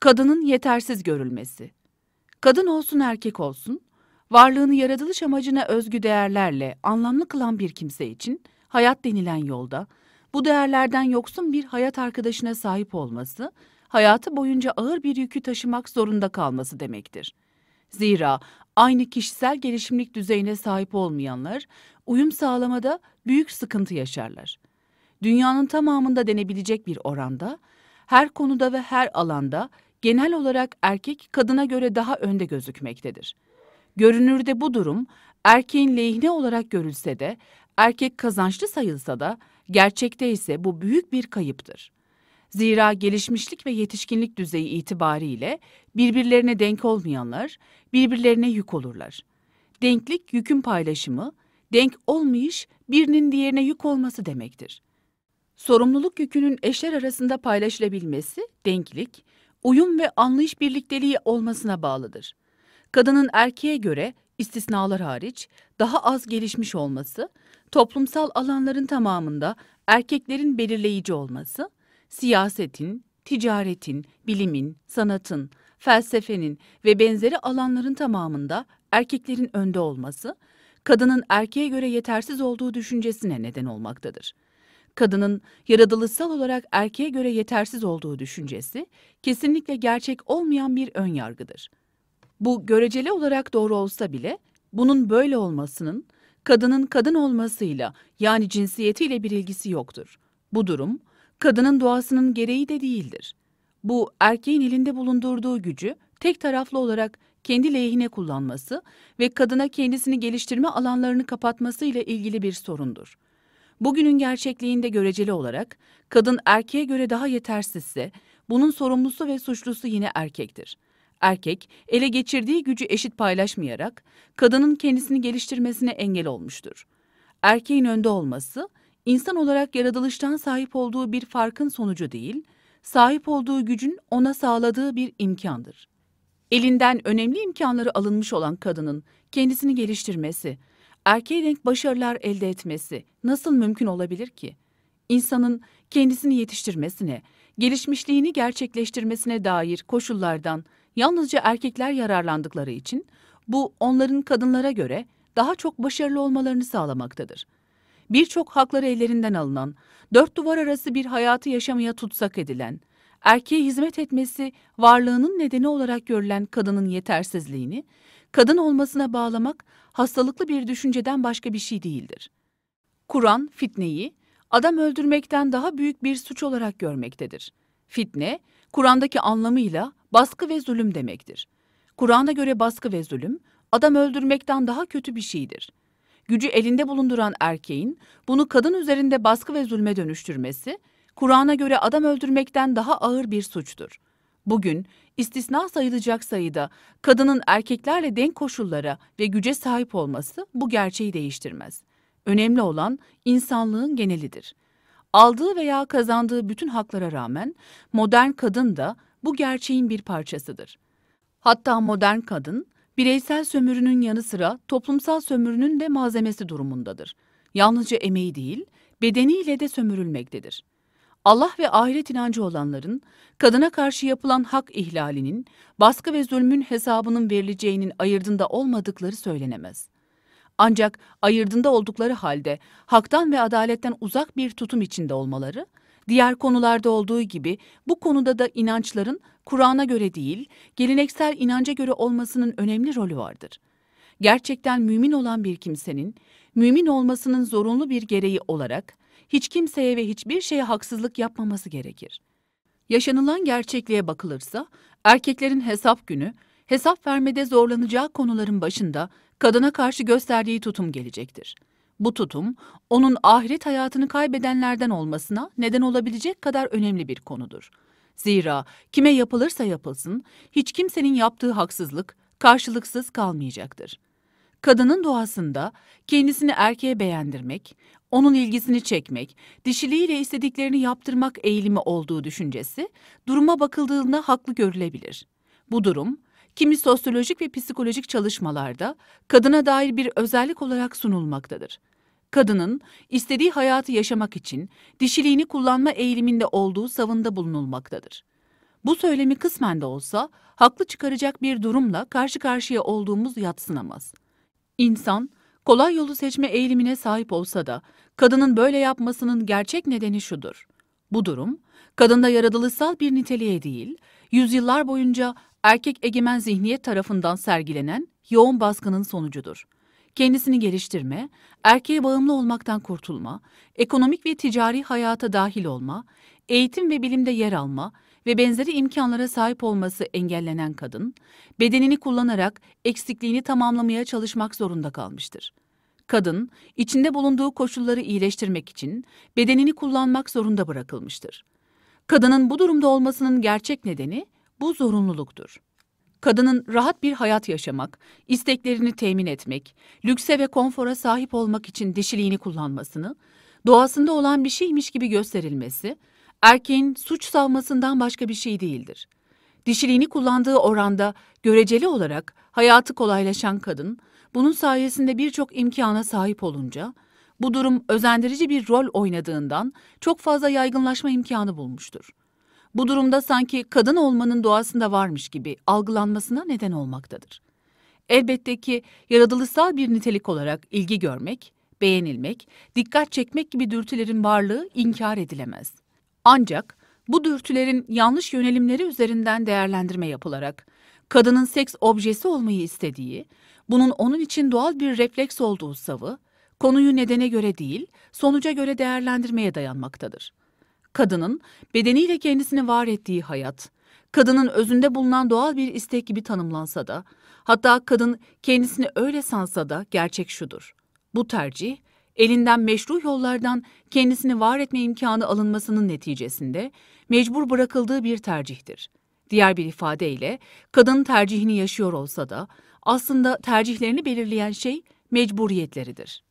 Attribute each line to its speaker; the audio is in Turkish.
Speaker 1: kadının yetersiz görülmesi. Kadın olsun erkek olsun, varlığını yaratılış amacına özgü değerlerle anlamlı kılan bir kimse için hayat denilen yolda bu değerlerden yoksun bir hayat arkadaşına sahip olması, hayatı boyunca ağır bir yükü taşımak zorunda kalması demektir. Zira aynı kişisel gelişimlik düzeyine sahip olmayanlar uyum sağlamada büyük sıkıntı yaşarlar. Dünyanın tamamında denebilecek bir oranda her konuda ve her alanda genel olarak erkek kadına göre daha önde gözükmektedir. Görünürde bu durum erkeğin lehine olarak görülse de, erkek kazançlı sayılsa da gerçekte ise bu büyük bir kayıptır. Zira gelişmişlik ve yetişkinlik düzeyi itibariyle birbirlerine denk olmayanlar birbirlerine yük olurlar. Denklik yükün paylaşımı, denk olmayış birinin diğerine yük olması demektir. Sorumluluk yükünün eşler arasında paylaşılabilmesi denklik, uyum ve anlayış birlikteliği olmasına bağlıdır. Kadının erkeğe göre istisnalar hariç daha az gelişmiş olması, toplumsal alanların tamamında erkeklerin belirleyici olması, siyasetin, ticaretin, bilimin, sanatın, felsefenin ve benzeri alanların tamamında erkeklerin önde olması, kadının erkeğe göre yetersiz olduğu düşüncesine neden olmaktadır kadının yaratılışsal olarak erkeğe göre yetersiz olduğu düşüncesi kesinlikle gerçek olmayan bir ön yargıdır. Bu göreceli olarak doğru olsa bile bunun böyle olmasının kadının kadın olmasıyla yani cinsiyetiyle bir ilgisi yoktur. Bu durum kadının doğasının gereği de değildir. Bu erkeğin elinde bulundurduğu gücü tek taraflı olarak kendi lehine kullanması ve kadına kendisini geliştirme alanlarını kapatmasıyla ilgili bir sorundur bugünün gerçekliğinde göreceli olarak kadın erkeğe göre daha yetersizse bunun sorumlusu ve suçlusu yine erkektir. Erkek ele geçirdiği gücü eşit paylaşmayarak kadının kendisini geliştirmesine engel olmuştur. Erkeğin önde olması insan olarak yaratılıştan sahip olduğu bir farkın sonucu değil, sahip olduğu gücün ona sağladığı bir imkandır. Elinden önemli imkanları alınmış olan kadının kendisini geliştirmesi, erkeğe denk başarılar elde etmesi nasıl mümkün olabilir ki? İnsanın kendisini yetiştirmesine, gelişmişliğini gerçekleştirmesine dair koşullardan yalnızca erkekler yararlandıkları için bu onların kadınlara göre daha çok başarılı olmalarını sağlamaktadır. Birçok hakları ellerinden alınan, dört duvar arası bir hayatı yaşamaya tutsak edilen, erkeğe hizmet etmesi varlığının nedeni olarak görülen kadının yetersizliğini, kadın olmasına bağlamak hastalıklı bir düşünceden başka bir şey değildir. Kur'an fitneyi adam öldürmekten daha büyük bir suç olarak görmektedir. Fitne, Kur'an'daki anlamıyla baskı ve zulüm demektir. Kur'an'a göre baskı ve zulüm, adam öldürmekten daha kötü bir şeydir. Gücü elinde bulunduran erkeğin bunu kadın üzerinde baskı ve zulme dönüştürmesi, Kur'an'a göre adam öldürmekten daha ağır bir suçtur. Bugün istisna sayılacak sayıda kadının erkeklerle denk koşullara ve güce sahip olması bu gerçeği değiştirmez. Önemli olan insanlığın genelidir. Aldığı veya kazandığı bütün haklara rağmen modern kadın da bu gerçeğin bir parçasıdır. Hatta modern kadın bireysel sömürünün yanı sıra toplumsal sömürünün de malzemesi durumundadır. Yalnızca emeği değil, bedeniyle de sömürülmektedir. Allah ve ahiret inancı olanların, kadına karşı yapılan hak ihlalinin, baskı ve zulmün hesabının verileceğinin ayırdında olmadıkları söylenemez. Ancak ayırdında oldukları halde haktan ve adaletten uzak bir tutum içinde olmaları, diğer konularda olduğu gibi bu konuda da inançların Kur'an'a göre değil, geleneksel inanca göre olmasının önemli rolü vardır. Gerçekten mümin olan bir kimsenin, mümin olmasının zorunlu bir gereği olarak, hiç kimseye ve hiçbir şeye haksızlık yapmaması gerekir. Yaşanılan gerçekliğe bakılırsa, erkeklerin hesap günü, hesap vermede zorlanacağı konuların başında kadına karşı gösterdiği tutum gelecektir. Bu tutum, onun ahiret hayatını kaybedenlerden olmasına neden olabilecek kadar önemli bir konudur. Zira kime yapılırsa yapılsın, hiç kimsenin yaptığı haksızlık karşılıksız kalmayacaktır. Kadının doğasında kendisini erkeğe beğendirmek, onun ilgisini çekmek, dişiliğiyle istediklerini yaptırmak eğilimi olduğu düşüncesi duruma bakıldığında haklı görülebilir. Bu durum kimi sosyolojik ve psikolojik çalışmalarda kadına dair bir özellik olarak sunulmaktadır. Kadının istediği hayatı yaşamak için dişiliğini kullanma eğiliminde olduğu savında bulunulmaktadır. Bu söylemi kısmen de olsa haklı çıkaracak bir durumla karşı karşıya olduğumuz yatsınamaz. İnsan kolay yolu seçme eğilimine sahip olsa da kadının böyle yapmasının gerçek nedeni şudur. Bu durum kadında yaratılışsal bir niteliğe değil, yüzyıllar boyunca erkek egemen zihniyet tarafından sergilenen yoğun baskının sonucudur. Kendisini geliştirme, erkeğe bağımlı olmaktan kurtulma, ekonomik ve ticari hayata dahil olma, eğitim ve bilimde yer alma, ve benzeri imkanlara sahip olması engellenen kadın, bedenini kullanarak eksikliğini tamamlamaya çalışmak zorunda kalmıştır. Kadın, içinde bulunduğu koşulları iyileştirmek için bedenini kullanmak zorunda bırakılmıştır. Kadının bu durumda olmasının gerçek nedeni bu zorunluluktur. Kadının rahat bir hayat yaşamak, isteklerini temin etmek, lükse ve konfora sahip olmak için dişiliğini kullanmasını, doğasında olan bir şeymiş gibi gösterilmesi, erkeğin suç savmasından başka bir şey değildir. Dişiliğini kullandığı oranda göreceli olarak hayatı kolaylaşan kadın, bunun sayesinde birçok imkana sahip olunca, bu durum özendirici bir rol oynadığından çok fazla yaygınlaşma imkanı bulmuştur. Bu durumda sanki kadın olmanın doğasında varmış gibi algılanmasına neden olmaktadır. Elbette ki yaratılışsal bir nitelik olarak ilgi görmek, beğenilmek, dikkat çekmek gibi dürtülerin varlığı inkar edilemez. Ancak bu dürtülerin yanlış yönelimleri üzerinden değerlendirme yapılarak kadının seks objesi olmayı istediği, bunun onun için doğal bir refleks olduğu savı, konuyu nedene göre değil, sonuca göre değerlendirmeye dayanmaktadır. Kadının bedeniyle kendisini var ettiği hayat, kadının özünde bulunan doğal bir istek gibi tanımlansa da, hatta kadın kendisini öyle sansa da gerçek şudur. Bu tercih elinden meşru yollardan kendisini var etme imkanı alınmasının neticesinde mecbur bırakıldığı bir tercihtir. Diğer bir ifadeyle kadın tercihini yaşıyor olsa da aslında tercihlerini belirleyen şey mecburiyetleridir.